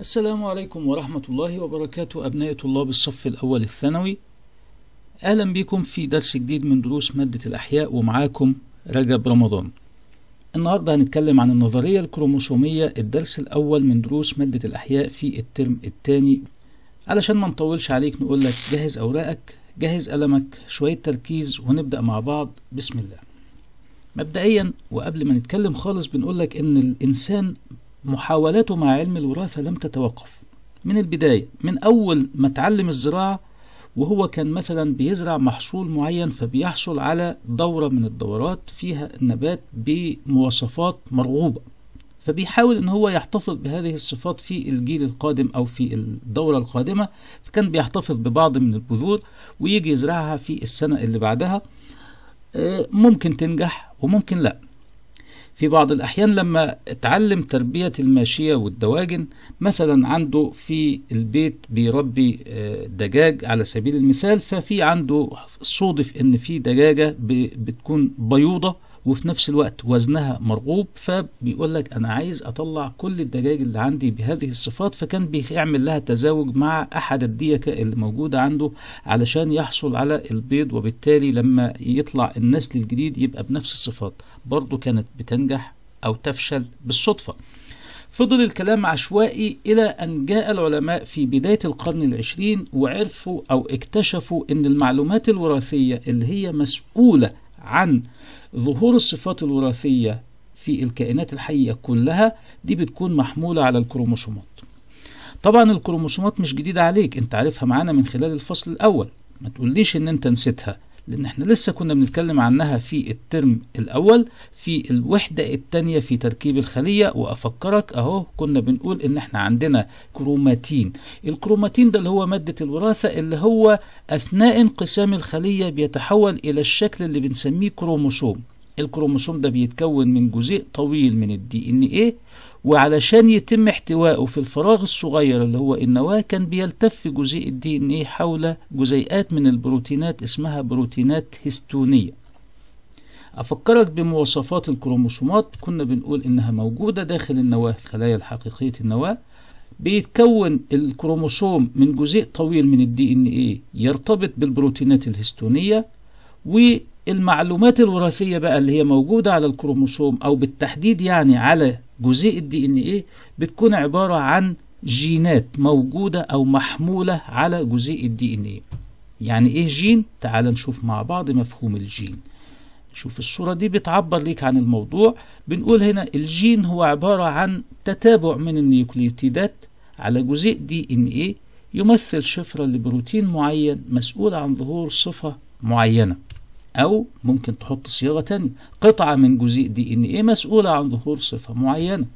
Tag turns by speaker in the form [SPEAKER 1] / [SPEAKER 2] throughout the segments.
[SPEAKER 1] السلام عليكم ورحمة الله وبركاته أبناء طلاب الصف الأول الثانوي أهلا بكم في درس جديد من دروس مادة الأحياء ومعاكم رجب رمضان النهاردة هنتكلم عن النظرية الكروموسومية الدرس الأول من دروس مادة الأحياء في الترم الثاني علشان ما نطولش عليك نقول لك جهز أوراقك جهز قلمك شوية تركيز ونبدأ مع بعض بسم الله مبدئيا وقبل ما نتكلم خالص بنقول لك إن الإنسان محاولاته مع علم الوراثة لم تتوقف من البداية من أول ما اتعلم الزراعة وهو كان مثلا بيزرع محصول معين فبيحصل على دورة من الدورات فيها النبات بمواصفات مرغوبة فبيحاول ان هو يحتفظ بهذه الصفات في الجيل القادم او في الدورة القادمة فكان بيحتفظ ببعض من البذور ويجي يزرعها في السنة اللي بعدها آه، ممكن تنجح وممكن لا في بعض الأحيان لما اتعلم تربية الماشية والدواجن مثلا عنده في البيت بيربي آه، دجاج على سبيل المثال ففي عنده صودف إن في دجاجة بتكون بيوضة وفي نفس الوقت وزنها مرغوب فبيقول لك انا عايز اطلع كل الدجاج اللي عندي بهذه الصفات فكان بيعمل لها تزاوج مع احد الديكة اللي موجودة عنده علشان يحصل على البيض وبالتالي لما يطلع النسل الجديد يبقى بنفس الصفات برضو كانت بتنجح او تفشل بالصدفة فضل الكلام عشوائي إلى أن جاء العلماء في بداية القرن العشرين وعرفوا أو اكتشفوا أن المعلومات الوراثية اللي هي مسؤولة عن ظهور الصفات الوراثية في الكائنات الحية كلها دي بتكون محمولة على الكروموسومات طبعا الكروموسومات مش جديدة عليك انت عارفها معانا من خلال الفصل الأول ما تقوليش ان انت نسيتها لان احنا لسه كنا بنتكلم عنها في الترم الاول في الوحده التانية في تركيب الخليه وافكرك اهو كنا بنقول ان احنا عندنا كروماتين الكروماتين ده اللي هو ماده الوراثه اللي هو اثناء انقسام الخليه بيتحول الى الشكل اللي بنسميه كروموسوم الكروموسوم ده بيتكون من جزيء طويل من الدي ان ايه وعلشان يتم احتوائه في الفراغ الصغير اللي هو النواة كان بيلتف جزيء الدي ان ايه حول جزيئات من البروتينات اسمها بروتينات هستونية أفكرك بمواصفات الكروموسومات كنا بنقول إنها موجودة داخل النواة خلايا الحقيقية النواة بيتكون الكروموسوم من جزيء طويل من الدي ان ايه يرتبط بالبروتينات الهستونية والمعلومات الوراثية بقى اللي هي موجودة على الكروموسوم أو بالتحديد يعني على جزيء الدي ان ايه بتكون عباره عن جينات موجوده او محموله على جزيء الدي ان ايه يعني ايه جين تعال نشوف مع بعض مفهوم الجين شوف الصورة دي بتعبر ليك عن الموضوع بنقول هنا الجين هو عبارة عن تتابع من النيوكليوتيدات على جزيء دي ان ايه يمثل شفرة لبروتين معين مسؤول عن ظهور صفة معينة أو ممكن تحط صياغة تانية قطعة من جزيء دي إن إيه مسؤولة عن ظهور صفة معينة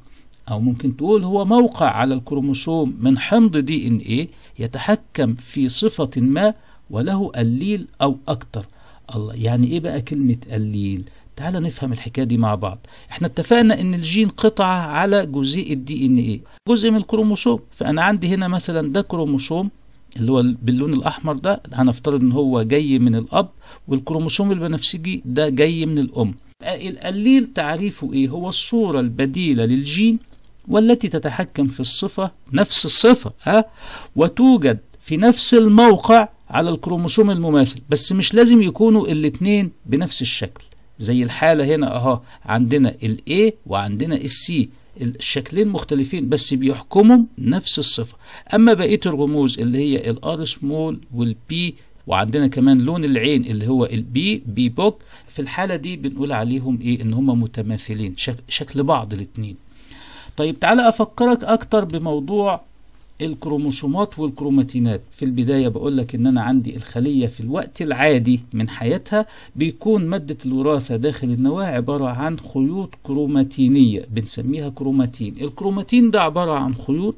[SPEAKER 1] أو ممكن تقول هو موقع على الكروموسوم من حمض دي إن إيه يتحكم في صفة ما وله قليل أو أكتر الله يعني إيه بقى كلمة قليل؟ تعال نفهم الحكايه دي مع بعض احنا اتفقنا ان الجين قطعه على جزيء الدي ان ايه جزء من الكروموسوم فانا عندي هنا مثلا ده كروموسوم اللي هو باللون الاحمر ده هنفترض ان هو جاي من الاب والكروموسوم البنفسجي ده جاي من الام القليل تعريفه ايه هو الصورة البديلة للجين والتي تتحكم في الصفة نفس الصفة ها وتوجد في نفس الموقع على الكروموسوم المماثل بس مش لازم يكونوا الاتنين بنفس الشكل زي الحالة هنا اهو عندنا الاي وعندنا السي الشكلين مختلفين بس بيحكموا نفس الصفة أما بقية الرموز اللي هي الار سمول والبي وعندنا كمان لون العين اللي هو البي بي بوك في الحالة دي بنقول عليهم إيه إن هم متماثلين شكل بعض الاثنين طيب تعالى أفكرك أكتر بموضوع الكروموسومات والكروماتينات في البداية بقول لك ان انا عندي الخلية في الوقت العادي من حياتها بيكون مادة الوراثة داخل النواة عبارة عن خيوط كروماتينية بنسميها كروماتين الكروماتين ده عبارة عن خيوط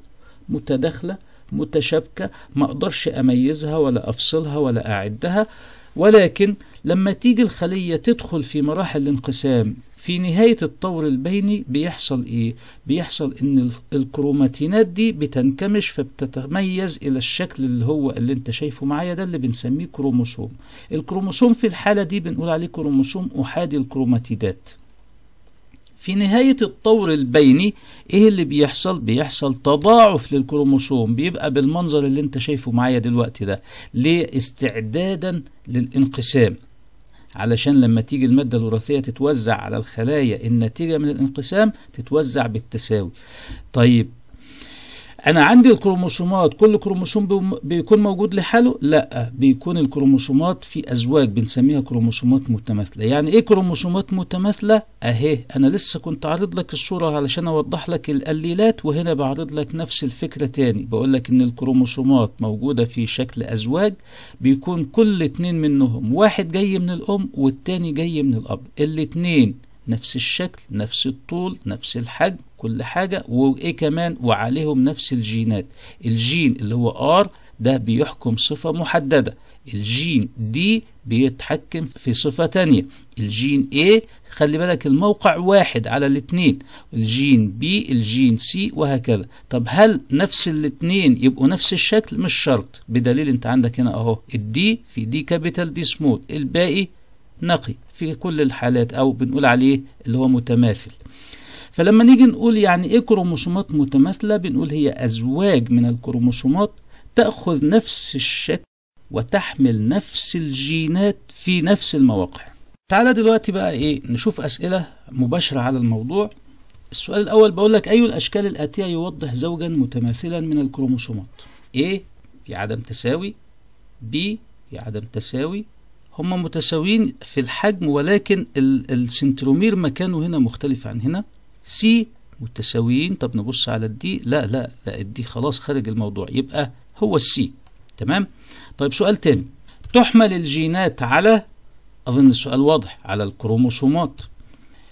[SPEAKER 1] متداخلة متشابكة ما اقدرش اميزها ولا افصلها ولا اعدها ولكن لما تيجي الخلية تدخل في مراحل الانقسام في نهاية الطور البيني بيحصل إيه؟ بيحصل إن الكروماتينات دي بتنكمش فبتتميز إلى الشكل اللي هو اللي أنت شايفه معايا ده اللي بنسميه كروموسوم. الكروموسوم في الحالة دي بنقول عليه كروموسوم أحادي الكروماتيدات. في نهاية الطور البيني ايه اللي بيحصل بيحصل تضاعف للكروموسوم بيبقى بالمنظر اللي انت شايفه معايا دلوقتي ده ليه استعدادا للانقسام علشان لما تيجي المادة الوراثية تتوزع على الخلايا الناتجة من الانقسام تتوزع بالتساوي طيب انا عندي الكروموسومات كل كروموسوم بيكون موجود لحاله لا بيكون الكروموسومات في ازواج بنسميها كروموسومات متماثله يعني ايه كروموسومات متماثله اهي انا لسه كنت عارض لك الصوره علشان اوضح لك الاليلات وهنا بعرض لك نفس الفكره تاني بقول لك ان الكروموسومات موجوده في شكل ازواج بيكون كل اتنين منهم واحد جاي من الام والتاني جاي من الاب الاتنين نفس الشكل نفس الطول نفس الحجم كل حاجة وايه كمان وعليهم نفس الجينات الجين اللي هو ار ده بيحكم صفة محددة الجين دي بيتحكم في صفة تانية الجين A خلي بالك الموقع واحد على الاتنين الجين B الجين C وهكذا طب هل نفس الاتنين يبقوا نفس الشكل مش شرط بدليل انت عندك هنا اهو الدي في دي كابيتال دي سمول الباقي نقي في كل الحالات او بنقول عليه اللي هو متماثل فلما نيجي نقول يعني ايه كروموسومات متماثله بنقول هي ازواج من الكروموسومات تاخذ نفس الشكل وتحمل نفس الجينات في نفس المواقع تعالى دلوقتي بقى ايه نشوف اسئله مباشره على الموضوع السؤال الاول بقول لك اي الاشكال الاتيه يوضح زوجا متماثلا من الكروموسومات A في عدم تساوي B في عدم تساوي هم متساويين في الحجم ولكن السنترومير مكانه هنا مختلف عن هنا سي متساويين طب نبص على الدي لا لا لا الدي خلاص خارج الموضوع يبقى هو السي تمام طيب سؤال تاني تحمل الجينات على أظن السؤال واضح على الكروموسومات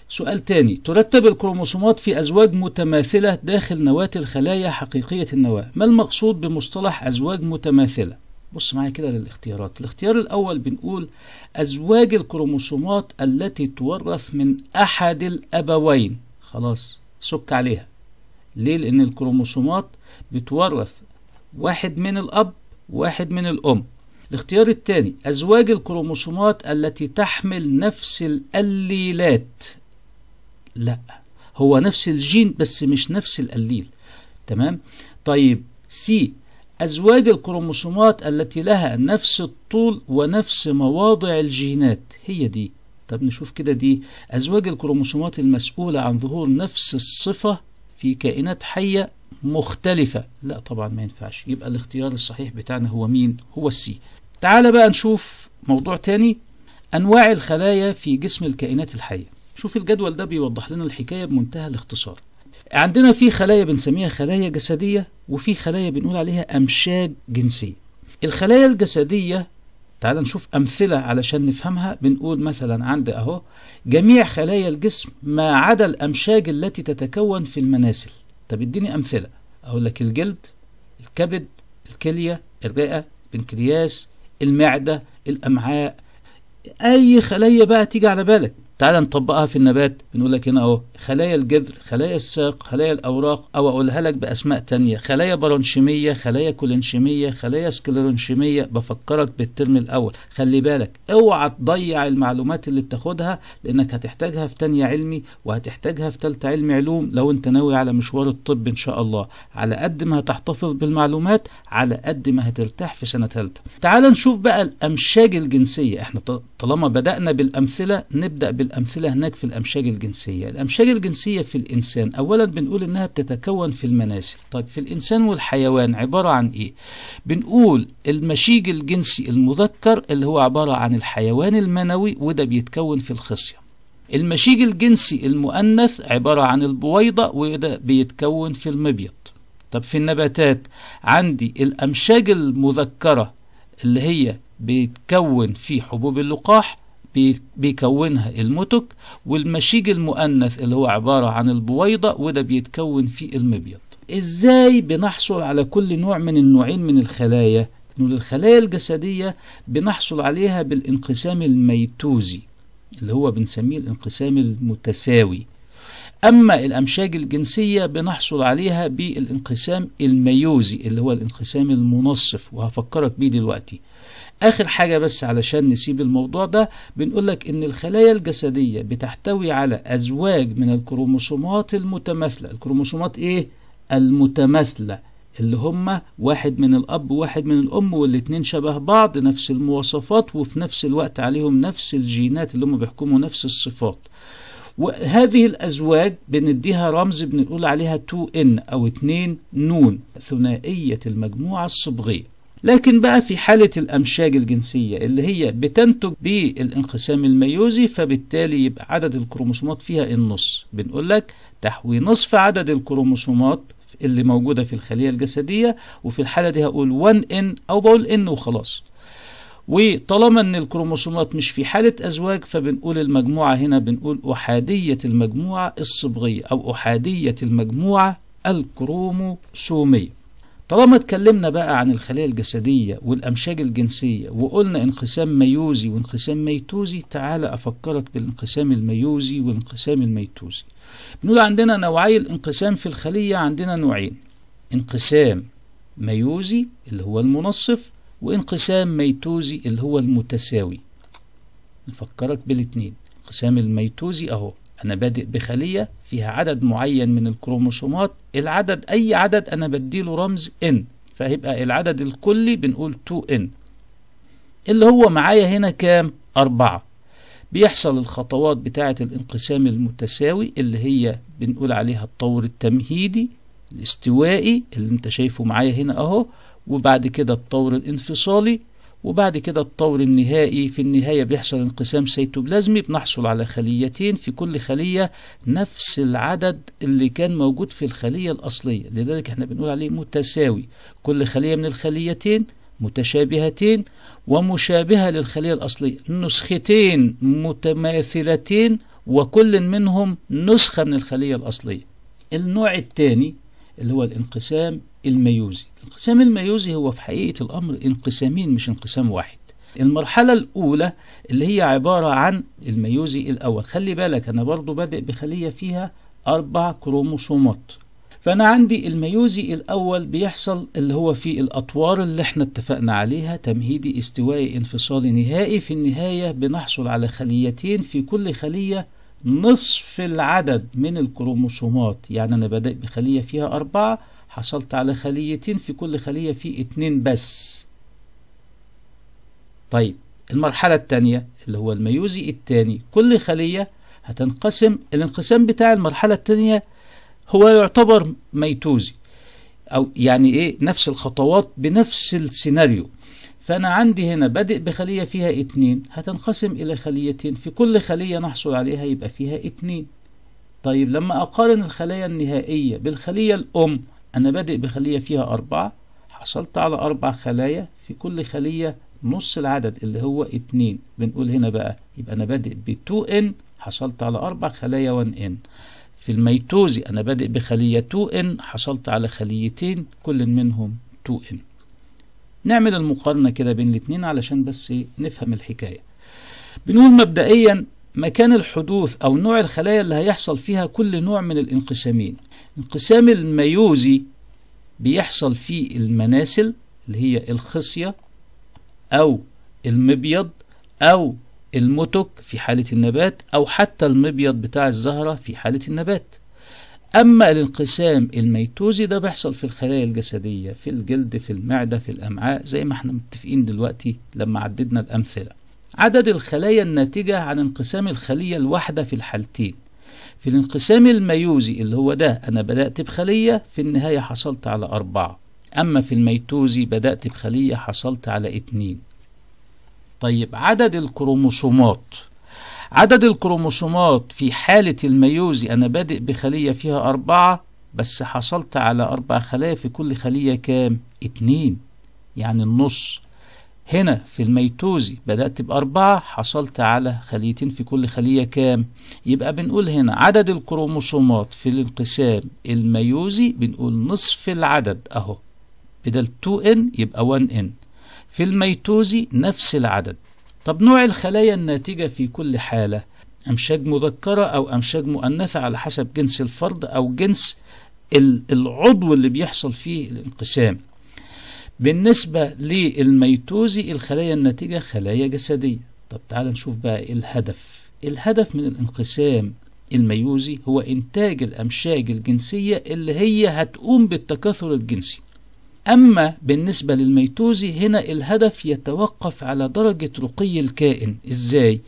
[SPEAKER 1] سؤال تاني ترتب الكروموسومات في أزواج متماثلة داخل نواة الخلايا حقيقية النواة ما المقصود بمصطلح أزواج متماثلة بص معايا كده للاختيارات الاختيار الأول بنقول أزواج الكروموسومات التي تورث من أحد الأبوين خلاص سك عليها ليه لأن الكروموسومات بتورث واحد من الأب واحد من الأم الاختيار الثاني أزواج الكروموسومات التي تحمل نفس الأليلات لا هو نفس الجين بس مش نفس الأليل تمام طيب سي أزواج الكروموسومات التي لها نفس الطول ونفس مواضع الجينات هي دي طب نشوف كده دي أزواج الكروموسومات المسؤولة عن ظهور نفس الصفة في كائنات حية مختلفة لا طبعا ما ينفعش يبقى الاختيار الصحيح بتاعنا هو مين هو السي تعال بقى نشوف موضوع تاني أنواع الخلايا في جسم الكائنات الحية شوف الجدول ده بيوضح لنا الحكاية بمنتهى الاختصار عندنا في خلايا بنسميها خلايا جسدية وفي خلايا بنقول عليها أمشاج جنسية الخلايا الجسدية تعال نشوف أمثلة علشان نفهمها بنقول مثلا عند أهو جميع خلايا الجسم ما عدا الأمشاج التي تتكون في المناسل طب اديني أمثلة أقول لك الجلد الكبد الكلية الرئة البنكرياس المعدة الأمعاء أي خلية بقى تيجي على بالك تعال نطبقها في النبات بنقول لك هنا اهو خلايا الجذر خلايا الساق خلايا الاوراق او اقولها لك باسماء تانية خلايا برونشيميه خلايا كولينشيميه خلايا سكليرونشيميه بفكرك بالترم الاول خلي بالك اوعى تضيع المعلومات اللي بتاخدها لانك هتحتاجها في تانية علمي وهتحتاجها في تالتة علمي علوم لو انت ناوي على مشوار الطب ان شاء الله على قد ما هتحتفظ بالمعلومات على قد ما هترتاح في سنه ثالثه تعال نشوف بقى الامشاج الجنسيه احنا طالما بدأنا بالأمثلة نبدأ بالأمثلة هناك في الأمشاج الجنسية الأمشاج الجنسية في الإنسان أولا بنقول إنها بتتكون في المناسل طيب في الإنسان والحيوان عبارة عن إيه بنقول المشيج الجنسي المذكر اللي هو عبارة عن الحيوان المنوي وده بيتكون في الخصية المشيج الجنسي المؤنث عبارة عن البويضة وده بيتكون في المبيض طب في النباتات عندي الأمشاج المذكرة اللي هي بيتكون في حبوب اللقاح بيكونها المتك والمشيج المؤنث اللي هو عبارة عن البويضة وده بيتكون فيه المبيض ازاي بنحصل على كل نوع من النوعين من الخلايا الخلايا الجسدية بنحصل عليها بالانقسام الميتوزي اللي هو بنسميه الانقسام المتساوي أما الأمشاج الجنسية بنحصل عليها بالانقسام الميوزي اللي هو الانقسام المنصف وهفكرك بيه دلوقتي اخر حاجه بس علشان نسيب الموضوع ده بنقول لك ان الخلايا الجسديه بتحتوي على ازواج من الكروموسومات المتماثله الكروموسومات ايه المتماثله اللي هما واحد من الاب وواحد من الام والاتنين شبه بعض نفس المواصفات وفي نفس الوقت عليهم نفس الجينات اللي هم بيحكموا نفس الصفات وهذه الأزواج بنديها رمز بنقول عليها 2 n أو 2 نون ثنائية المجموعة الصبغية لكن بقى في حالة الأمشاج الجنسية اللي هي بتنتج بالانقسام الميوزي فبالتالي يبقى عدد الكروموسومات فيها النص بنقول لك تحوي نصف عدد الكروموسومات اللي موجودة في الخلية الجسدية وفي الحالة دي هقول 1 ان أو بقول ان وخلاص وطالما ان الكروموسومات مش في حالة ازواج فبنقول المجموعة هنا بنقول احادية المجموعة الصبغية او احادية المجموعة الكروموسومية طالما اتكلمنا بقى عن الخلايا الجسدية والأمشاج الجنسية وقلنا انقسام ميوزي وانقسام ميتوزي تعالى أفكرك بالانقسام الميوزي والانقسام الميتوزي بنقول عندنا نوعي الانقسام في الخلية عندنا نوعين انقسام ميوزي اللي هو المنصف وانقسام ميتوزي اللي هو المتساوي نفكرك بالاتنين انقسام الميتوزي اهو أنا بادئ بخلية فيها عدد معين من الكروموسومات العدد أي عدد أنا بديله رمز ان فهيبقى العدد الكلي بنقول 2N اللي هو معايا هنا كام؟ أربعة بيحصل الخطوات بتاعة الانقسام المتساوي اللي هي بنقول عليها الطور التمهيدي الاستوائي اللي انت شايفه معايا هنا اهو وبعد كده الطور الانفصالي وبعد كده الطور النهائي في النهاية بيحصل انقسام سيتوبلازمي بنحصل على خليتين في كل خلية نفس العدد اللي كان موجود في الخلية الأصلية لذلك احنا بنقول عليه متساوي كل خلية من الخليتين متشابهتين ومشابهة للخلية الأصلية نسختين متماثلتين وكل منهم نسخة من الخلية الأصلية النوع الثاني اللي هو الانقسام الميوزي الانقسام الميوزي هو في حقيقة الأمر انقسامين مش انقسام واحد المرحلة الأولى اللي هي عبارة عن الميوزي الأول خلي بالك أنا برضو بادئ بخلية فيها أربع كروموسومات فأنا عندي الميوزي الأول بيحصل اللي هو في الأطوار اللي احنا اتفقنا عليها تمهيدي استوائي انفصالي نهائي في النهاية بنحصل على خليتين في كل خلية نصف العدد من الكروموسومات يعني أنا بدأت بخلية فيها أربعة حصلت على خليتين في كل خلية في اتنين بس طيب المرحلة التانية اللي هو الميوزي التاني كل خلية هتنقسم الانقسام بتاع المرحلة التانية هو يعتبر ميتوزي أو يعني إيه نفس الخطوات بنفس السيناريو فأنا عندي هنا بادئ بخلية فيها اتنين هتنقسم إلى خليتين في كل خلية نحصل عليها يبقى فيها اتنين طيب لما أقارن الخلايا النهائية بالخلية الأم أنا بادئ بخلية فيها أربعة حصلت على أربع خلايا في كل خلية نص العدد اللي هو اتنين بنقول هنا بقى يبقى أنا بادئ ب 2N حصلت على أربع خلايا 1N في الميتوزي أنا بادئ بخلية 2N حصلت على خليتين كل منهم 2N نعمل المقارنة كده بين الاتنين علشان بس إيه، نفهم الحكاية بنقول مبدئيا مكان الحدوث أو نوع الخلايا اللي هيحصل فيها كل نوع من الانقسامين انقسام الميوزي بيحصل في المناسل اللي هي الخصية أو المبيض أو المتك في حالة النبات أو حتى المبيض بتاع الزهرة في حالة النبات أما الانقسام الميتوزي ده بيحصل في الخلايا الجسدية في الجلد في المعدة في الأمعاء زي ما احنا متفقين دلوقتي لما عددنا الأمثلة عدد الخلايا الناتجة عن انقسام الخلية الواحدة في الحالتين في الانقسام الميوزي اللي هو ده أنا بدأت بخلية في النهاية حصلت على أربعة أما في الميتوزي بدأت بخلية حصلت على اتنين طيب عدد الكروموسومات عدد الكروموسومات في حالة الميوزي أنا بادئ بخلية فيها أربعة بس حصلت على أربع خلايا في كل خلية كام؟ اتنين يعني النص هنا في الميتوزي بدأت بأربعة حصلت على خليتين في كل خلية كام يبقى بنقول هنا عدد الكروموسومات في الانقسام الميوزي بنقول نصف العدد اهو بدل 2n يبقى 1n في الميتوزي نفس العدد طب نوع الخلايا الناتجة في كل حالة أمشاج مذكرة أو أمشاج مؤنثة على حسب جنس الفرد أو جنس العضو اللي بيحصل فيه الانقسام بالنسبة للميتوزي الخلايا الناتجة خلايا جسدية طب تعال نشوف بقى الهدف الهدف من الانقسام الميوزي هو إنتاج الأمشاج الجنسية اللي هي هتقوم بالتكاثر الجنسي أما بالنسبة للميتوزي هنا الهدف يتوقف على درجة رقي الكائن إزاي؟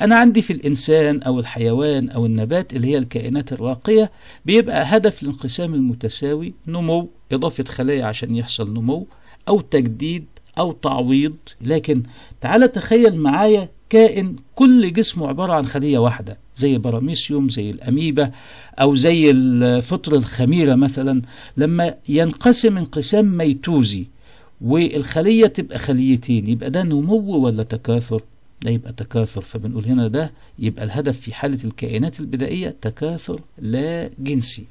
[SPEAKER 1] أنا عندي في الإنسان أو الحيوان أو النبات اللي هي الكائنات الراقية بيبقى هدف الانقسام المتساوي نمو إضافة خلايا عشان يحصل نمو أو تجديد أو تعويض لكن تعال تخيل معايا كائن كل جسمه عبارة عن خلية واحدة زي براميسيوم زي الأميبا أو زي الفطر الخميرة مثلا لما ينقسم انقسام ميتوزي والخلية تبقى خليتين يبقى ده نمو ولا تكاثر ده يبقى تكاثر فبنقول هنا ده يبقى الهدف في حالة الكائنات البدائية تكاثر لا جنسي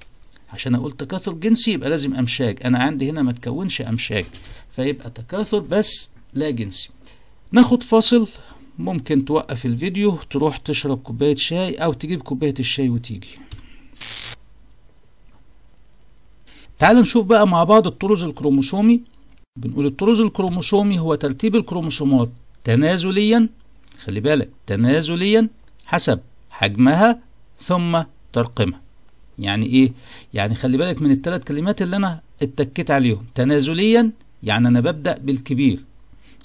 [SPEAKER 1] عشان اقول تكاثر جنسي يبقى لازم امشاج انا عندي هنا ما تكونش امشاج فيبقى تكاثر بس لا جنسي ناخد فاصل ممكن توقف الفيديو تروح تشرب كوباية شاي او تجيب كوباية الشاي وتيجي تعال نشوف بقى مع بعض الطرز الكروموسومي بنقول الطرز الكروموسومي هو ترتيب الكروموسومات تنازليا خلي بالك تنازليا حسب حجمها ثم ترقيمها يعني ايه يعني خلي بالك من الثلاث كلمات اللي انا اتكيت عليهم تنازليا يعني انا ببدا بالكبير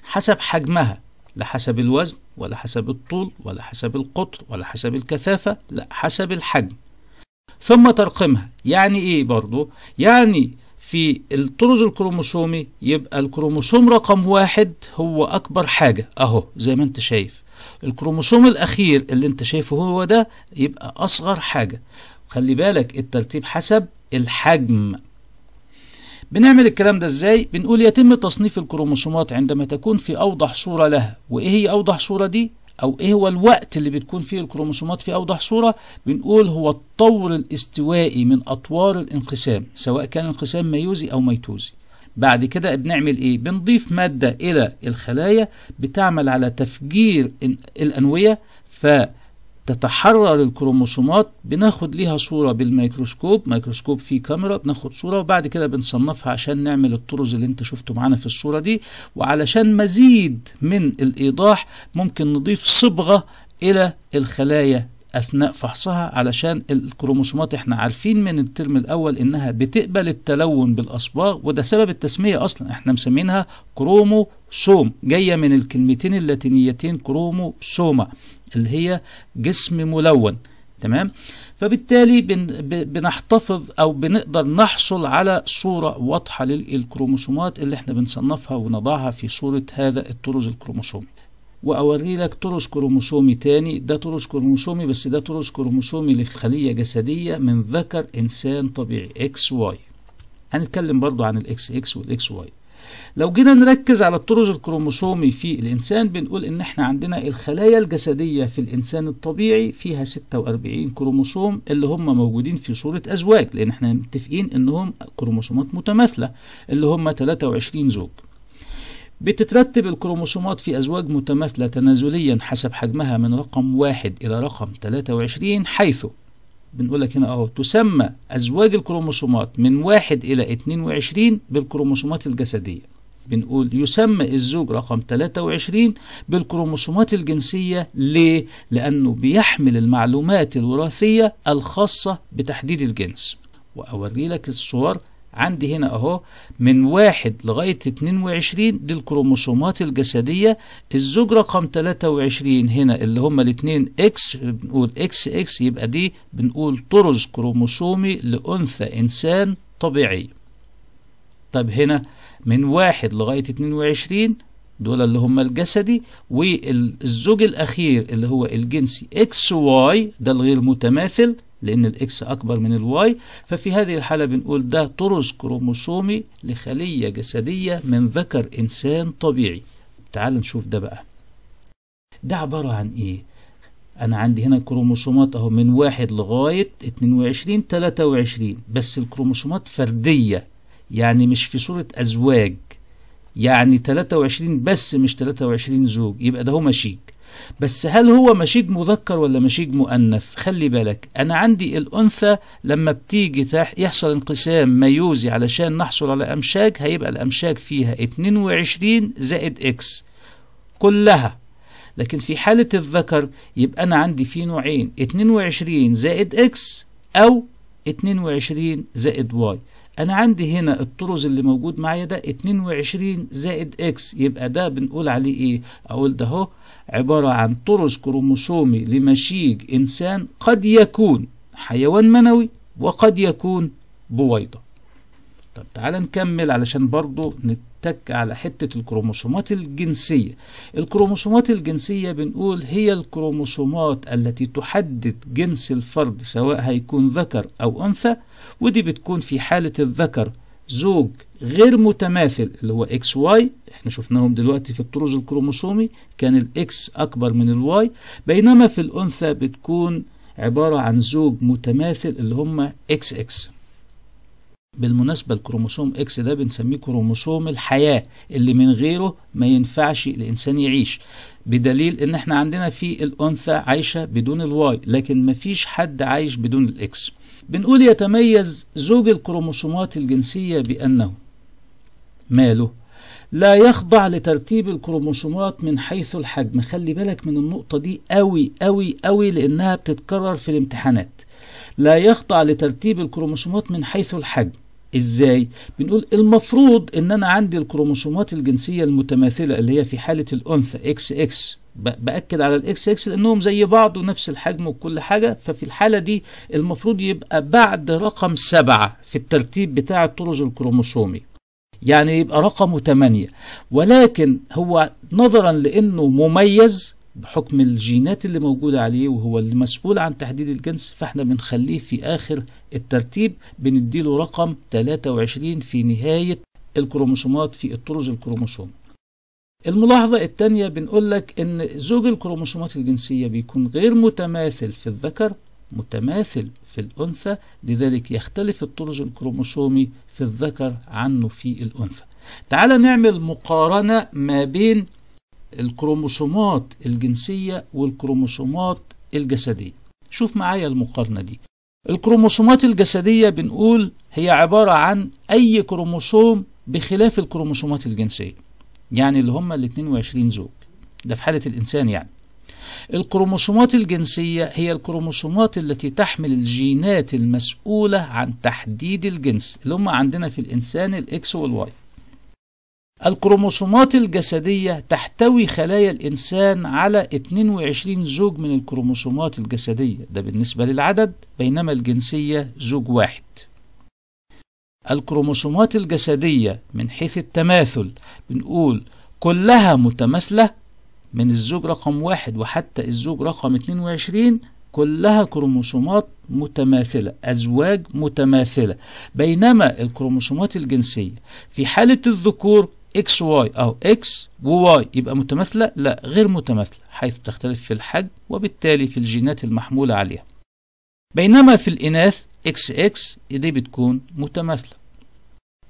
[SPEAKER 1] حسب حجمها لا حسب الوزن ولا حسب الطول ولا حسب القطر ولا حسب الكثافه لا حسب الحجم ثم ترقيمها يعني ايه برضو يعني في الطرز الكروموسومي يبقى الكروموسوم رقم واحد هو أكبر حاجة أهو زي ما أنت شايف الكروموسوم الأخير اللي أنت شايفه هو ده يبقى أصغر حاجة خلي بالك الترتيب حسب الحجم بنعمل الكلام ده ازاي بنقول يتم تصنيف الكروموسومات عندما تكون في اوضح صورة لها وايه هي اوضح صورة دي او ايه هو الوقت اللي بتكون فيه الكروموسومات في اوضح صورة بنقول هو الطور الاستوائي من اطوار الانقسام سواء كان انقسام ميوزي او ميتوزي بعد كده بنعمل ايه بنضيف مادة الى الخلايا بتعمل على تفجير الانوية ف تتحرر الكروموسومات بناخد ليها صورة بالميكروسكوب ميكروسكوب فيه كاميرا بناخد صورة وبعد كده بنصنفها عشان نعمل الطرز اللي انت شفته معانا في الصورة دي وعلشان مزيد من الإيضاح ممكن نضيف صبغة إلى الخلايا اثناء فحصها علشان الكروموسومات احنا عارفين من الترم الاول انها بتقبل التلون بالاصباغ وده سبب التسميه اصلا احنا مسمينها كروموسوم جايه من الكلمتين اللاتينيتين كروموسوما اللي هي جسم ملون تمام فبالتالي بنحتفظ او بنقدر نحصل على صوره واضحه للكروموسومات اللي احنا بنصنفها ونضعها في صوره هذا الطرز الكروموسومي واوري لك طرز كروموسومي تاني ده طرز كروموسومي بس ده طرز كروموسومي لخليه جسديه من ذكر انسان طبيعي اكس واي هنتكلم برضو عن الاكس اكس والاكس واي لو جينا نركز على الطرز الكروموسومي في الإنسان بنقول إن إحنا عندنا الخلايا الجسدية في الإنسان الطبيعي فيها 46 كروموسوم اللي هم موجودين في صورة أزواج لأن إحنا متفقين إنهم كروموسومات متماثلة اللي هم 23 زوج. بتترتب الكروموسومات في أزواج متماثلة تنازليا حسب حجمها من رقم واحد إلى رقم 23 حيث بنقول لك هنا اهو تسمى ازواج الكروموسومات من واحد الى 22 بالكروموسومات الجسديه بنقول يسمى الزوج رقم 23 بالكروموسومات الجنسية ليه؟ لأنه بيحمل المعلومات الوراثية الخاصة بتحديد الجنس وأوري لك الصور عندي هنا اهو من واحد لغاية 22 دي الكروموسومات الجسدية الزوج رقم 23 هنا اللي هما الاتنين اكس بنقول اكس اكس يبقى دي بنقول طرز كروموسومي لأنثى إنسان طبيعي طب هنا من واحد لغاية 22 دول اللي هم الجسدي والزوج الأخير اللي هو الجنسي اكس واي ده الغير متماثل لأن الإكس أكبر من الواي ففي هذه الحالة بنقول ده طرز كروموسومي لخلية جسدية من ذكر إنسان طبيعي تعال نشوف ده بقى ده عبارة عن إيه؟ أنا عندي هنا كروموسومات أهو من واحد لغاية 22 23 بس الكروموسومات فردية يعني مش في صورة أزواج يعني 23 بس مش 23 زوج يبقى ده هما شيك بس هل هو مشيج مذكر ولا مشيج مؤنث خلي بالك انا عندي الانثى لما بتيجي يحصل انقسام ميوزي علشان نحصل على امشاج هيبقى الامشاج فيها 22 زائد اكس كلها لكن في حالة الذكر يبقى أنا عندي في نوعين 22 زائد إكس أو 22 زائد واي انا عندي هنا الطرز اللي موجود معايا ده 22 زائد اكس يبقى ده بنقول عليه ايه اقول ده اهو عبارة عن طرز كروموسومي لمشيج انسان قد يكون حيوان منوي وقد يكون بويضة طب تعال نكمل علشان برضو نت تتك على حتة الكروموسومات الجنسية الكروموسومات الجنسية بنقول هي الكروموسومات التي تحدد جنس الفرد سواء هيكون ذكر أو أنثى ودي بتكون في حالة الذكر زوج غير متماثل اللي هو اكس واي احنا شفناهم دلوقتي في الطرز الكروموسومي كان الاكس اكبر من الواي بينما في الانثى بتكون عبارة عن زوج متماثل اللي هم اكس اكس بالمناسبة الكروموسوم اكس ده بنسميه كروموسوم الحياة اللي من غيره ما ينفعش الانسان يعيش بدليل ان احنا عندنا في الانثى عايشة بدون الواي لكن ما فيش حد عايش بدون الاكس بنقول يتميز زوج الكروموسومات الجنسية بانه ماله لا يخضع لترتيب الكروموسومات من حيث الحجم خلي بالك من النقطة دي قوي قوي قوي لانها بتتكرر في الامتحانات لا يخضع لترتيب الكروموسومات من حيث الحجم ازاي بنقول المفروض ان انا عندي الكروموسومات الجنسيه المتماثله اللي هي في حاله الانثى اكس اكس باكد على الاكس اكس لانهم زي بعض ونفس الحجم وكل حاجه ففي الحاله دي المفروض يبقى بعد رقم سبعه في الترتيب بتاع الطرز الكروموسومي يعني يبقى رقمه 8 ولكن هو نظرا لانه مميز بحكم الجينات اللي موجودة عليه وهو المسؤول عن تحديد الجنس فاحنا بنخليه في آخر الترتيب بنديله رقم 23 في نهاية الكروموسومات في الطرز الكروموسوم الملاحظة الثانية بنقول لك إن زوج الكروموسومات الجنسية بيكون غير متماثل في الذكر متماثل في الأنثى لذلك يختلف الطرز الكروموسومي في الذكر عنه في الأنثى تعال نعمل مقارنة ما بين الكروموسومات الجنسية والكروموسومات الجسدية شوف معايا المقارنة دي الكروموسومات الجسدية بنقول هي عبارة عن أي كروموسوم بخلاف الكروموسومات الجنسية يعني اللي هما ال 22 زوج ده في حالة الإنسان يعني الكروموسومات الجنسية هي الكروموسومات التي تحمل الجينات المسؤولة عن تحديد الجنس اللي هما عندنا في الإنسان الإكس والواي الكروموسومات الجسدية تحتوي خلايا الإنسان على 22 زوج من الكروموسومات الجسدية ده بالنسبة للعدد بينما الجنسية زوج واحد الكروموسومات الجسدية من حيث التماثل بنقول كلها متماثلة من الزوج رقم واحد وحتى الزوج رقم 22 كلها كروموسومات متماثلة أزواج متماثلة بينما الكروموسومات الجنسية في حالة الذكور اكس واي او اكس وواي يبقى متماثلة لا غير متماثلة حيث تختلف في الحجم وبالتالي في الجينات المحمولة عليها بينما في الإناث اكس اكس دي بتكون متماثلة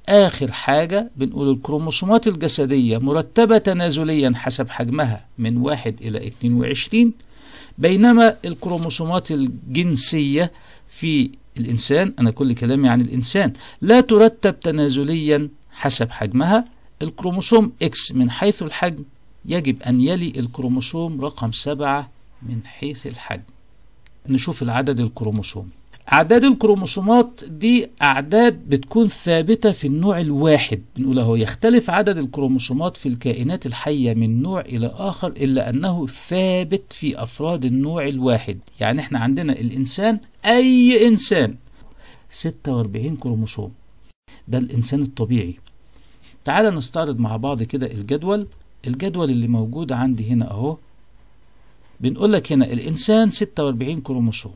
[SPEAKER 1] آخر حاجة بنقول الكروموسومات الجسدية مرتبة تنازليا حسب حجمها من 1 إلى 22 بينما الكروموسومات الجنسية في الإنسان أنا كل كلامي عن الإنسان لا ترتب تنازليا حسب حجمها الكروموسوم إكس من حيث الحجم يجب أن يلي الكروموسوم رقم سبعة من حيث الحجم نشوف العدد الكروموسومي أعداد الكروموسومات دي أعداد بتكون ثابتة في النوع الواحد بنقول أهو يختلف عدد الكروموسومات في الكائنات الحية من نوع إلى آخر إلا أنه ثابت في أفراد النوع الواحد يعني إحنا عندنا الإنسان أي إنسان 46 كروموسوم ده الإنسان الطبيعي تعال نستعرض مع بعض كده الجدول الجدول اللي موجود عندي هنا اهو بنقول لك هنا الانسان 46 كروموسوم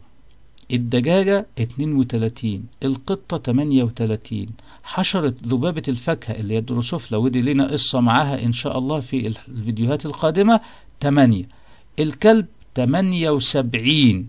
[SPEAKER 1] الدجاجة 32 القطة 38 حشرة ذبابة الفاكهة اللي هي الدروسوفلا ودي لنا قصة معاها إن شاء الله في الفيديوهات القادمة 8 الكلب 78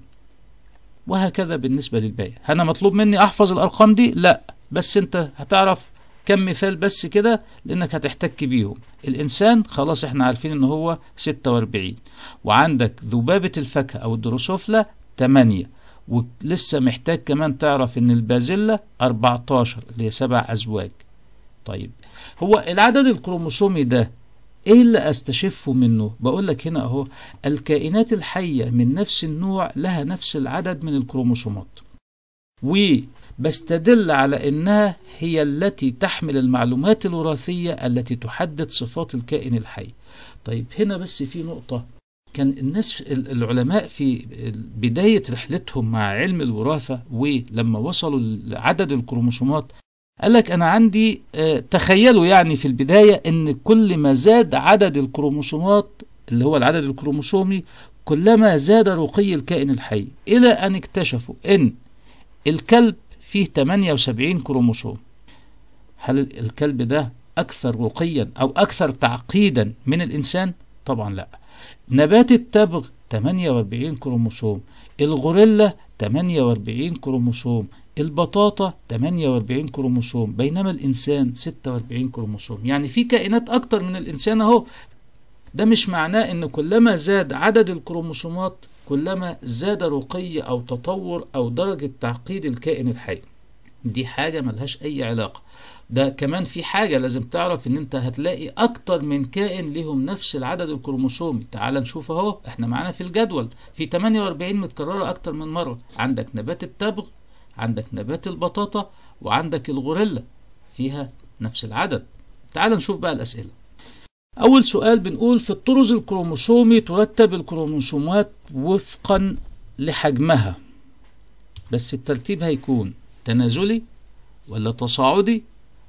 [SPEAKER 1] وهكذا بالنسبة للباقي أنا مطلوب مني أحفظ الأرقام دي؟ لا بس أنت هتعرف كم مثال بس كده لانك هتحتك بيهم الانسان خلاص احنا عارفين ان هو 46 وعندك ذبابة الفاكهة او الدروسوفلا 8 ولسه محتاج كمان تعرف ان البازيلا 14 اللي هي سبع ازواج طيب هو العدد الكروموسومي ده ايه اللي استشفه منه بقول لك هنا اهو الكائنات الحيه من نفس النوع لها نفس العدد من الكروموسومات بستدل على أنها هي التي تحمل المعلومات الوراثية التي تحدد صفات الكائن الحي طيب هنا بس في نقطة كان الناس العلماء في بداية رحلتهم مع علم الوراثة ولما وصلوا لعدد الكروموسومات قال لك أنا عندي آه، تخيلوا يعني في البداية أن كل ما زاد عدد الكروموسومات اللي هو العدد الكروموسومي كلما زاد رقي الكائن الحي إلى أن اكتشفوا أن الكلب فيه 78 كروموسوم هل الكلب ده أكثر رقيا أو أكثر تعقيدا من الإنسان؟ طبعا لا نبات التبغ 48 كروموسوم الغوريلا 48 كروموسوم البطاطا 48 كروموسوم بينما الإنسان 46 كروموسوم يعني في كائنات أكتر من الإنسان أهو ده مش معناه إن كلما زاد عدد الكروموسومات كلما زاد رقي أو تطور أو درجة تعقيد الكائن الحي دي حاجة ملهاش أي علاقة ده كمان في حاجة لازم تعرف إن أنت هتلاقي أكتر من كائن ليهم نفس العدد الكروموسومي تعال نشوف أهو إحنا معانا في الجدول في 48 متكررة أكتر من مرة عندك نبات التبغ عندك نبات البطاطا وعندك الغوريلا فيها نفس العدد تعال نشوف بقى الأسئلة أول سؤال بنقول في الطرز الكروموسومي ترتب الكروموسومات وفقا لحجمها بس الترتيب هيكون تنازلي ولا تصاعدي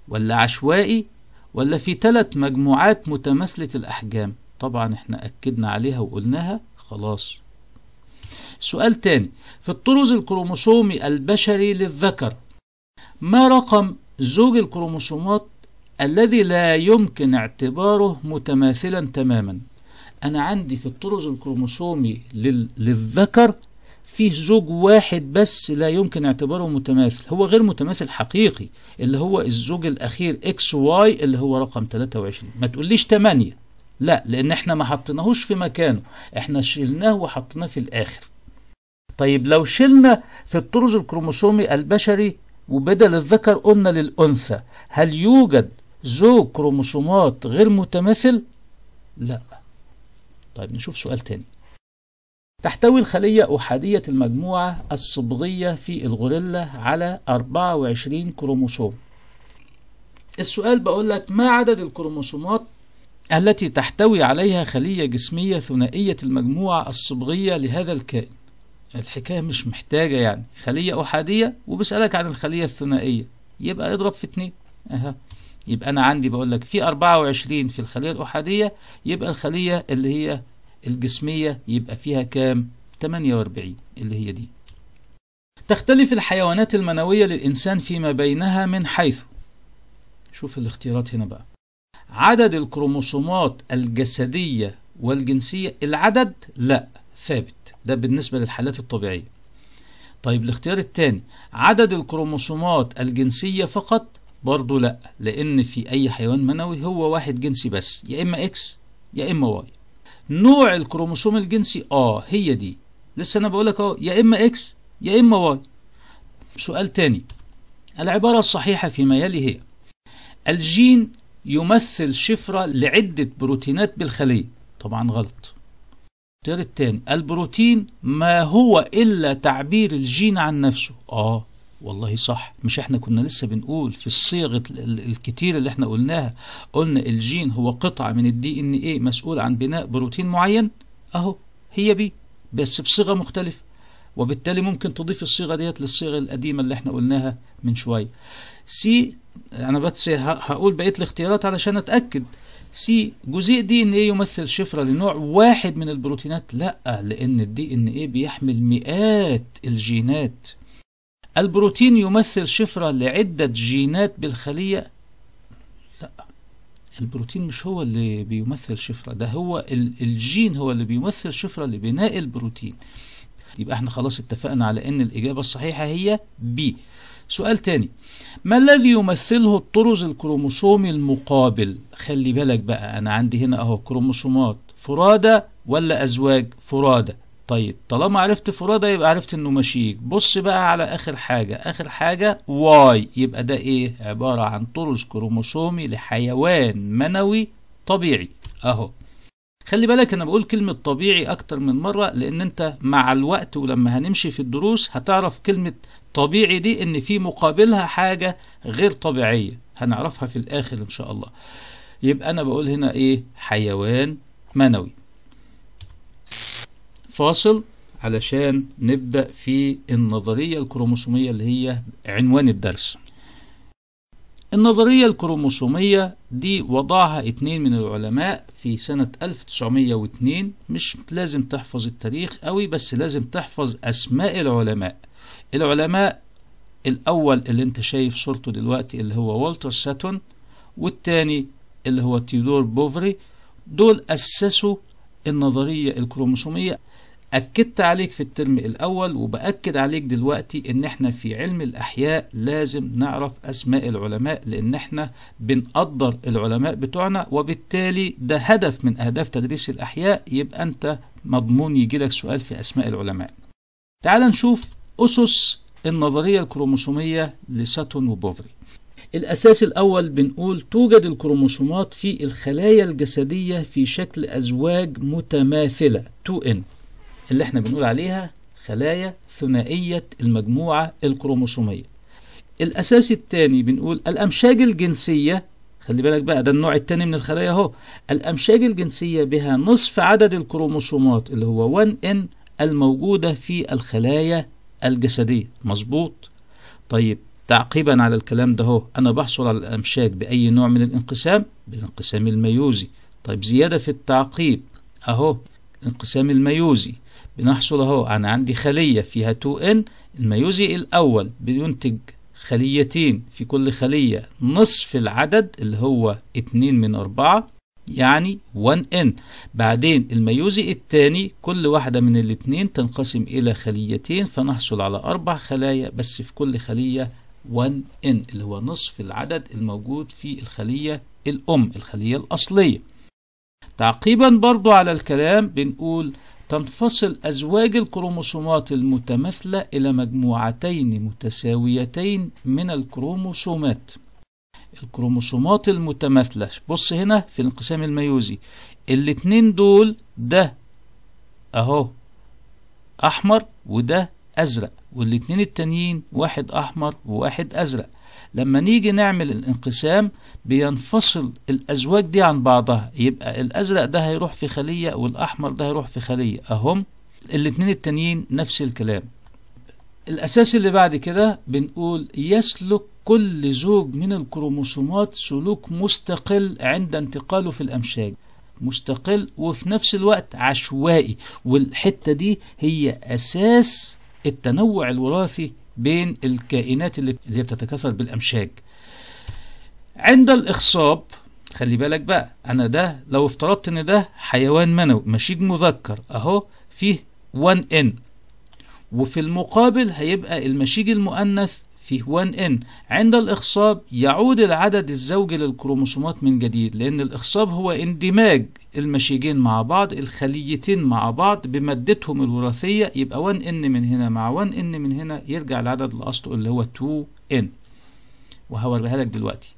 [SPEAKER 1] ولا عشوائي ولا في ثلاث مجموعات متماثلة الأحجام طبعا احنا أكدنا عليها وقلناها خلاص سؤال تاني في الطرز الكروموسومي البشري للذكر ما رقم زوج الكروموسومات الذي لا يمكن اعتباره متماثلا تماما أنا عندي في الطرز الكروموسومي للذكر فيه زوج واحد بس لا يمكن اعتباره متماثل هو غير متماثل حقيقي اللي هو الزوج الأخير اكس واي اللي هو رقم 23 ما تقوليش 8 لا لأن احنا ما حطيناهوش في مكانه احنا شلناه وحطيناه في الآخر طيب لو شلنا في الطرز الكروموسومي البشري وبدل الذكر قلنا للأنثى هل يوجد ذو كروموسومات غير متماثل لا طيب نشوف سؤال تاني تحتوي الخلية أحادية المجموعة الصبغية في الغوريلا على 24 كروموسوم السؤال بقول لك ما عدد الكروموسومات التي تحتوي عليها خلية جسمية ثنائية المجموعة الصبغية لهذا الكائن الحكاية مش محتاجة يعني خلية أحادية وبيسألك عن الخلية الثنائية يبقى اضرب في اتنين اها يبقى أنا عندي بقول لك في 24 في الخلية الأحادية يبقى الخلية اللي هي الجسمية يبقى فيها كام؟ 48 اللي هي دي تختلف الحيوانات المنوية للإنسان فيما بينها من حيث شوف الاختيارات هنا بقى عدد الكروموسومات الجسدية والجنسية العدد لا ثابت ده بالنسبة للحالات الطبيعية طيب الاختيار الثاني عدد الكروموسومات الجنسية فقط برضه لا لان في اي حيوان منوي هو واحد جنسي بس يا اما اكس يا اما واي نوع الكروموسوم الجنسي اه هي دي لسه انا بقول لك اهو يا اما اكس يا اما واي سؤال تاني العبارة الصحيحة فيما يلي هي الجين يمثل شفرة لعدة بروتينات بالخلية طبعا غلط التاني البروتين ما هو إلا تعبير الجين عن نفسه آه والله صح مش احنا كنا لسه بنقول في الصيغ الكتير اللي احنا قلناها قلنا الجين هو قطعة من الدي ان ايه مسؤول عن بناء بروتين معين اهو هي بي بس بصيغة مختلفة وبالتالي ممكن تضيف الصيغة ديت للصيغة القديمة اللي احنا قلناها من شوية سي انا بس هقول بقية الاختيارات علشان اتأكد سي جزيء دي ان ايه يمثل شفرة لنوع واحد من البروتينات لا لان الدي ان ايه بيحمل مئات الجينات البروتين يمثل شفرة لعدة جينات بالخلية لا البروتين مش هو اللي بيمثل شفرة ده هو الجين هو اللي بيمثل شفرة لبناء البروتين يبقى احنا خلاص اتفقنا على ان الإجابة الصحيحة هي بي سؤال تاني ما الذي يمثله الطرز الكروموسومي المقابل خلي بالك بقى انا عندي هنا اهو كروموسومات فرادى ولا ازواج فرادى طيب طالما عرفت فرادة يبقى عرفت انه مشيك بص بقى على اخر حاجة اخر حاجة واي يبقى ده ايه عبارة عن طرز كروموسومي لحيوان منوي طبيعي اهو خلي بالك انا بقول كلمة طبيعي اكتر من مرة لان انت مع الوقت ولما هنمشي في الدروس هتعرف كلمة طبيعي دي ان في مقابلها حاجة غير طبيعية هنعرفها في الاخر ان شاء الله يبقى انا بقول هنا ايه حيوان منوي فاصل علشان نبدأ في النظرية الكروموسومية اللي هي عنوان الدرس النظرية الكروموسومية دي وضعها اتنين من العلماء في سنة 1902 مش لازم تحفظ التاريخ قوي بس لازم تحفظ أسماء العلماء العلماء الأول اللي انت شايف صورته دلوقتي اللي هو والتر ساتون والتاني اللي هو تيودور بوفري دول أسسوا النظرية الكروموسومية أكدت عليك في الترم الأول وبأكد عليك دلوقتي إن إحنا في علم الأحياء لازم نعرف أسماء العلماء لأن إحنا بنقدر العلماء بتوعنا وبالتالي ده هدف من أهداف تدريس الأحياء يبقى أنت مضمون يجي لك سؤال في أسماء العلماء. تعال نشوف أسس النظرية الكروموسومية لساتون وبوفري. الأساس الأول بنقول توجد الكروموسومات في الخلايا الجسدية في شكل أزواج متماثلة 2N اللي احنا بنقول عليها خلايا ثنائية المجموعة الكروموسومية الأساس الثاني بنقول الأمشاج الجنسية خلي بالك بقى ده النوع الثاني من الخلايا اهو الأمشاج الجنسية بها نصف عدد الكروموسومات اللي هو 1N الموجودة في الخلايا الجسدية مظبوط طيب تعقيبا على الكلام ده هو أنا بحصل على الأمشاج بأي نوع من الانقسام بالانقسام الميوزي طيب زيادة في التعقيب أهو الانقسام الميوزي بنحصل اهو أنا عندي خلية فيها 2N الميوزي الأول بينتج خليتين في كل خلية نصف العدد اللي هو 2 من 4 يعني 1N بعدين الميوزي الثاني كل واحدة من الاتنين تنقسم إلى خليتين فنحصل على أربع خلايا بس في كل خلية 1N اللي هو نصف العدد الموجود في الخلية الأم الخلية الأصلية تعقيبا برضو على الكلام بنقول تنفصل أزواج الكروموسومات المتماثلة إلى مجموعتين متساويتين من الكروموسومات الكروموسومات المتماثلة بص هنا في الانقسام الميوزي الاتنين دول ده أهو أحمر وده أزرق والاتنين التانيين واحد أحمر وواحد أزرق لما نيجي نعمل الانقسام بينفصل الأزواج دي عن بعضها يبقى الأزرق ده هيروح في خلية والأحمر ده هيروح في خلية أهم الاتنين التانيين نفس الكلام الأساس اللي بعد كده بنقول يسلك كل زوج من الكروموسومات سلوك مستقل عند انتقاله في الأمشاج مستقل وفي نفس الوقت عشوائي والحتة دي هي أساس التنوع الوراثي بين الكائنات اللي بتتكاثر بالأمشاج عند الإخصاب خلي بالك بقى أنا ده لو افترضت إن ده حيوان منوي مشيج مذكر أهو فيه 1 n وفي المقابل هيبقى المشيج المؤنث فيه 1 ان عند الاخصاب يعود العدد الزوجي للكروموسومات من جديد لان الاخصاب هو اندماج المشيجين مع بعض الخليتين مع بعض بمادتهم الوراثيه يبقى 1 ان من هنا مع 1 ان من هنا يرجع العدد لاصله اللي هو 2 ان وهوريها لك دلوقتي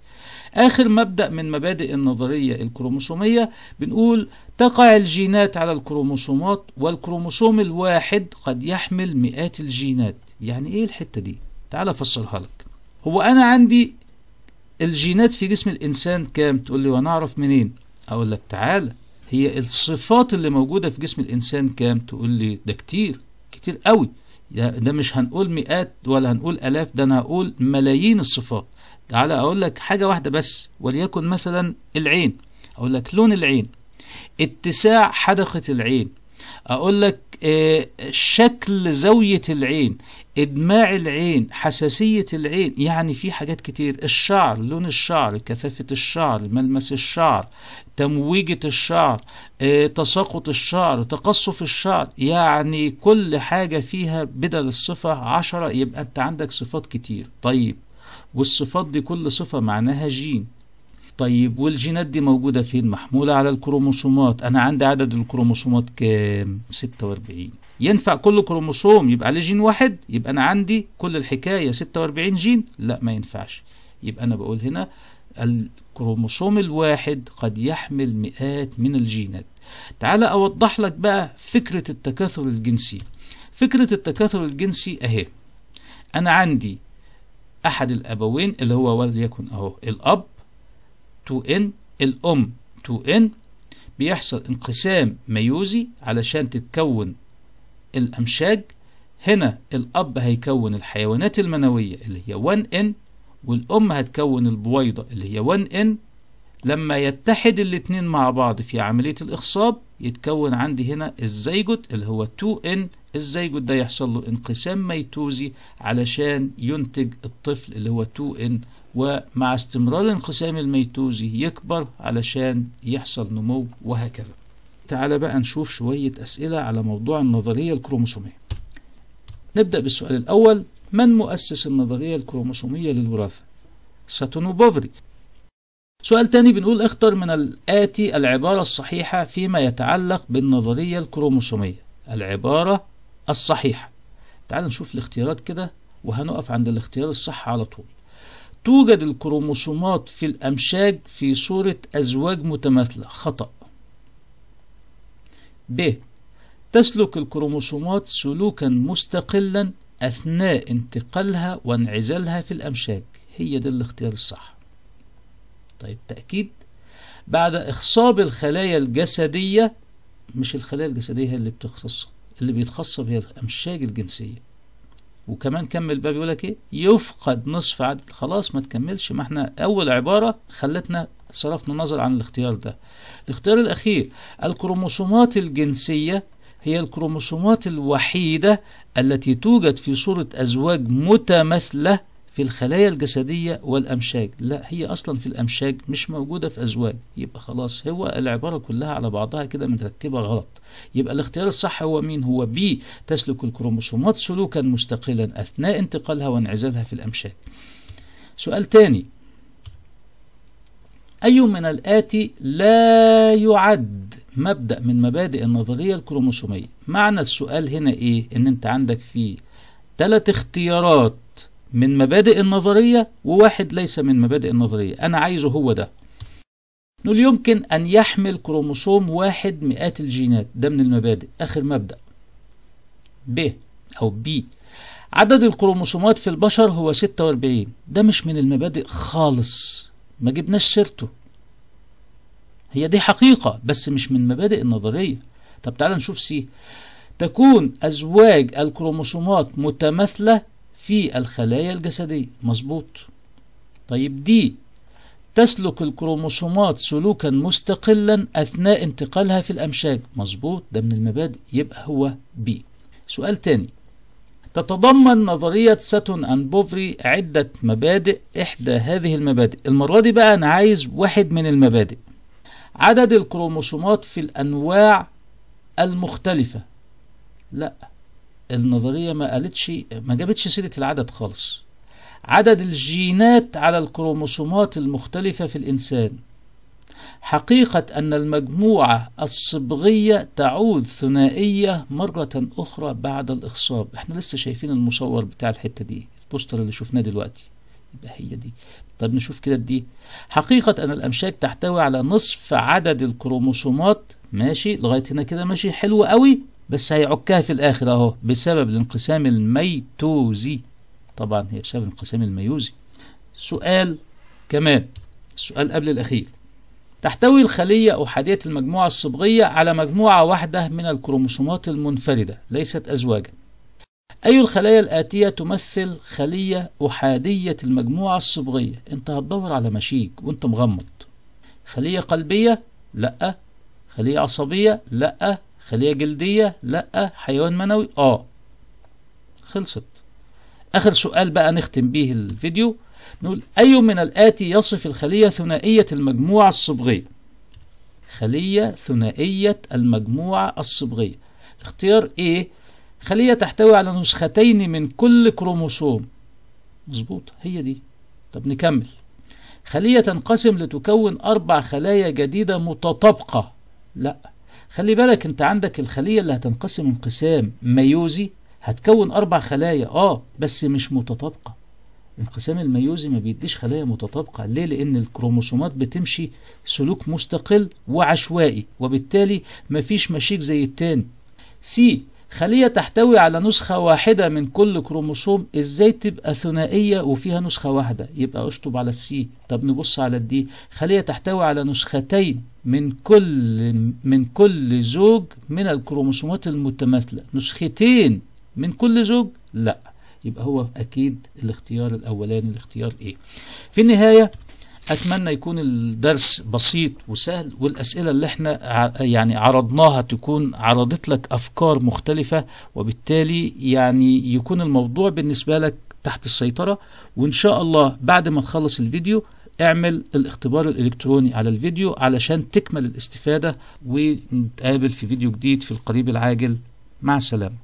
[SPEAKER 1] آخر مبدأ من مبادئ النظرية الكروموسومية بنقول تقع الجينات على الكروموسومات والكروموسوم الواحد قد يحمل مئات الجينات يعني إيه الحتة دي؟ تعالى افسرها لك هو انا عندي الجينات في جسم الانسان كام تقول لي وانا اعرف منين اقول لك تعالى هي الصفات اللي موجوده في جسم الانسان كام تقول لي ده كتير كتير قوي ده مش هنقول مئات ولا هنقول الاف ده انا هقول ملايين الصفات تعالى اقول لك حاجه واحده بس وليكن مثلا العين اقول لك لون العين اتساع حدقه العين اقول لك آه، شكل زاوية العين إدماع العين حساسية العين يعني في حاجات كتير الشعر لون الشعر كثافة الشعر ملمس الشعر تمويجة الشعر آه، تساقط الشعر تقصف الشعر يعني كل حاجة فيها بدل الصفة عشرة يبقى أنت عندك صفات كتير طيب والصفات دي كل صفة معناها جين طيب والجينات دي موجودة فين محمولة على الكروموسومات أنا عندي عدد الكروموسومات كام 46 ينفع كل كروموسوم يبقى عليه جين واحد يبقى أنا عندي كل الحكاية 46 جين لا ما ينفعش يبقى أنا بقول هنا الكروموسوم الواحد قد يحمل مئات من الجينات تعال أوضح لك بقى فكرة التكاثر الجنسي فكرة التكاثر الجنسي أهي أنا عندي أحد الأبوين اللي هو وليكن أهو الأب 2N الأم 2N بيحصل انقسام ميوزي علشان تتكون الأمشاج هنا الأب هيكون الحيوانات المنوية اللي هي 1N والأم هتكون البويضة اللي هي 1N لما يتحد الاتنين مع بعض في عملية الإخصاب يتكون عندي هنا الزيجوت اللي هو 2N الزيجوت ده يحصل له انقسام ميتوزي علشان ينتج الطفل اللي هو 2N ومع استمرار انقسام الميتوزي يكبر علشان يحصل نمو وهكذا تعالى بقى نشوف شوية أسئلة على موضوع النظرية الكروموسومية نبدأ بالسؤال الأول من مؤسس النظرية الكروموسومية للوراثة؟ ساتونو بوفري سؤال تاني بنقول اختر من الآتي العبارة الصحيحة فيما يتعلق بالنظرية الكروموسومية العبارة الصحيحة تعال نشوف الاختيارات كده وهنقف عند الاختيار الصح على طول توجد الكروموسومات في الأمشاج في صورة أزواج متماثلة خطأ ب تسلك الكروموسومات سلوكا مستقلا أثناء انتقالها وانعزالها في الأمشاج هي ده الاختيار الصح طيب تأكيد بعد إخصاب الخلايا الجسدية مش الخلايا الجسدية هي اللي بتخصص اللي بيتخصب هي الأمشاج الجنسية وكمان كمل بقى بيقول لك ايه يفقد نصف عدد خلاص ما تكملش ما احنا اول عباره خلتنا صرفنا نظر عن الاختيار ده الاختيار الاخير الكروموسومات الجنسيه هي الكروموسومات الوحيده التي توجد في صوره ازواج متماثله في الخلايا الجسدية والأمشاج لا هي أصلا في الأمشاج مش موجودة في أزواج يبقى خلاص هو العبارة كلها على بعضها كده متركبة غلط يبقى الاختيار الصح هو مين هو بي تسلك الكروموسومات سلوكا مستقلا أثناء انتقالها وانعزالها في الأمشاج سؤال تاني أي من الآتي لا يعد مبدأ من مبادئ النظرية الكروموسومية معنى السؤال هنا إيه إن أنت عندك فيه ثلاث اختيارات من مبادئ النظرية وواحد ليس من مبادئ النظرية أنا عايزه هو ده نقول يمكن أن يحمل كروموسوم واحد مئات الجينات ده من المبادئ آخر مبدأ ب أو بي عدد الكروموسومات في البشر هو 46 ده مش من المبادئ خالص ما جبناش سيرته هي دي حقيقة بس مش من مبادئ النظرية طب تعالى نشوف سي تكون أزواج الكروموسومات متماثلة في الخلايا الجسدية مظبوط طيب دي تسلك الكروموسومات سلوكا مستقلا أثناء انتقالها في الأمشاج مظبوط ده من المبادئ يبقى هو بي سؤال تاني تتضمن نظرية ساتون أند بوفري عدة مبادئ إحدى هذه المبادئ المرة دي بقى أنا عايز واحد من المبادئ عدد الكروموسومات في الأنواع المختلفة لا النظرية ما قالتش ما جابتش سيرة العدد خالص عدد الجينات على الكروموسومات المختلفة في الإنسان حقيقة أن المجموعة الصبغية تعود ثنائية مرة أخرى بعد الإخصاب احنا لسه شايفين المصور بتاع الحتة دي البوستر اللي شفناه دلوقتي يبقى هي دي طب نشوف كده دي حقيقة أن الأمشاك تحتوي على نصف عدد الكروموسومات ماشي لغاية هنا كده ماشي حلو قوي بس هيعكها في الآخر أهو بسبب الانقسام الميتوزي طبعا هي بسبب الانقسام الميوزي سؤال كمان السؤال قبل الأخير تحتوي الخلية أحادية المجموعة الصبغية على مجموعة واحدة من الكروموسومات المنفردة ليست أزواجا أي الخلايا الآتية تمثل خلية أحادية المجموعة الصبغية أنت هتدور على مشيك وأنت مغمض خلية قلبية؟ لأ خلية عصبية؟ لأ خلية جلدية لأ حيوان منوي آه خلصت آخر سؤال بقى نختم به الفيديو نقول أي من الآتي يصف الخلية ثنائية المجموعة الصبغية خلية ثنائية المجموعة الصبغية اختيار ايه خلية تحتوي على نسختين من كل كروموسوم مظبوط هي دي طب نكمل خلية تنقسم لتكون أربع خلايا جديدة متطابقة لا خلي بالك انت عندك الخلية اللي هتنقسم انقسام ميوزي هتكون اربع خلايا اه بس مش متطابقة انقسام الميوزي ما بيديش خلايا متطابقة ليه لان الكروموسومات بتمشي سلوك مستقل وعشوائي وبالتالي مفيش مشيك زي التاني سي خلية تحتوي على نسخة واحدة من كل كروموسوم ازاي تبقى ثنائية وفيها نسخة واحدة يبقى اشطب على السي طب نبص على الدي خلية تحتوي على نسختين من كل من كل زوج من الكروموسومات المتماثلة نسختين من كل زوج لا يبقى هو اكيد الاختيار الاولاني الاختيار ايه في النهاية اتمنى يكون الدرس بسيط وسهل والاسئله اللي احنا يعني عرضناها تكون عرضت لك افكار مختلفه وبالتالي يعني يكون الموضوع بالنسبه لك تحت السيطره وان شاء الله بعد ما تخلص الفيديو اعمل الاختبار الالكتروني على الفيديو علشان تكمل الاستفاده ونتقابل في فيديو جديد في القريب العاجل مع السلامه